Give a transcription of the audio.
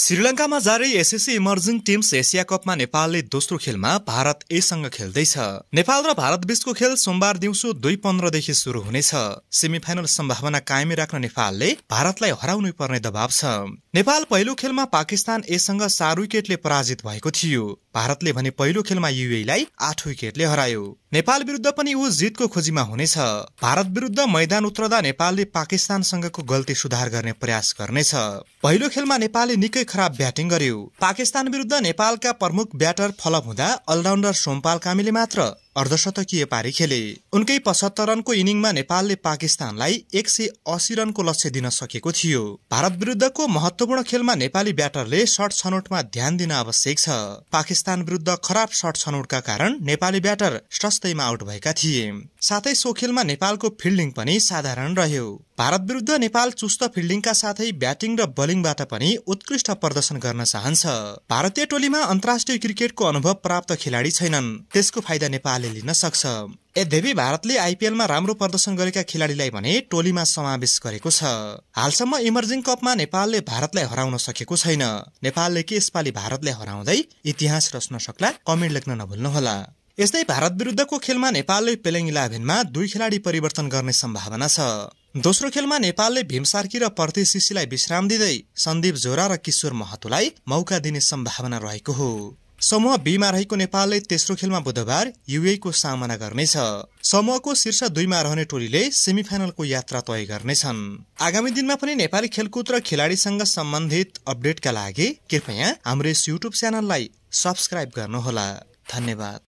श्रीलङ्कामा जारी SSC emerging teams Asia कपमा नेपालले दोस्रो खेलमा भारत एसँग खेल्दैछ नेपाल र भारत बीचको खेल सोमबार दिउँसो दुई पन्ध्रदेखि सुरु हुनेछ सेमी फाइनल सम्भावना कायमी राख्न नेपालले भारतलाई हराउनै पर्ने दबाव छ नेपाल पहिलो खेलमा पाकिस्तान एसँग चार विकेटले पराजित भएको थियो भारतले भने पहिलो खेलमा युएलाई आठ विकेटले हरायो नेपाल विरुद्ध पनि ऊ जितको खोजीमा हुनेछ भारत विरुद्ध मैदान उत्रदा नेपालले पाकिस्तानसँगको गल्ती सुधार गर्ने प्रयास गर्नेछ पहिलो खेलमा नेपालले निकै खराब ब्याटिङ गर्यो पाकिस्तान विरुद्ध नेपालका प्रमुख ब्याटर फलप हुँदा अलराउन्डर सोमपाल कामीले मात्र अर्धशतकीय पारी खेले उनकै पचहत्तर रनको इनिङमा नेपालले पाकिस्तानलाई एक सय असी रनको लक्ष्य दिन सकेको थियो भारत विरुद्धको महत्वपूर्ण खेलमा नेपाली ब्याटरले सर्ट छनौटमा ध्यान दिन आवश्यक छ पाकिस्तान विरुद्ध खराब सर्ट छनौटका कारण नेपाली ब्याटर सस्तैमा आउट भएका थिए साथै सो खेलमा नेपालको फिल्डिङ पनि साधारण रह्यो भारत विरुद्ध नेपाल चुस्त फिल्डिङका साथै ब्याटिङ र बलिङबाट पनि उत्कृष्ट प्रदर्शन गर्न चाहन्छ भारतीय टोलीमा अन्तर्राष्ट्रिय क्रिकेटको अनुभव प्राप्त खेलाडी छैनन् त्यसको फाइदा नेपालले लिन सक्छ यद्यपि भारतले आइपिएलमा राम्रो प्रदर्शन गरेका खेलाडीलाई भने टोलीमा समावेश गरेको छ हालसम्म इमर्जिङ कपमा नेपालले भारतलाई हराउन सकेको छैन नेपालले के यसपालि भारतलाई हराउँदै इतिहास रच्न सक्ला कमेन्ट लेख्न नभुल्नुहोला यस्तै भारत विरुद्धको खेलमा नेपालले पेलेङ इलेभेनमा दुई खेलाडी परिवर्तन गर्ने सम्भावना छ दोस्रो खेलमा नेपालले भीमसार्की र प्रतिशिसीलाई विश्राम दिँदै सन्दीप झोरा र किशोर महतोलाई मौका दिने सम्भावना रहेको हो समूह बीमा रहेको नेपालले तेस्रो खेलमा बुधबार युएको सामना गर्नेछ समूहको शीर्ष दुईमा रहने टोलीले सेमिफाइनलको यात्रा तय गर्नेछन् आगामी दिनमा पनि नेपाली खेलकुद र खेलाडीसँग सम्बन्धित अपडेटका लागि कृपया हाम्रो यस युट्युब च्यानललाई सब्सक्राइब गर्नुहोला धन्यवाद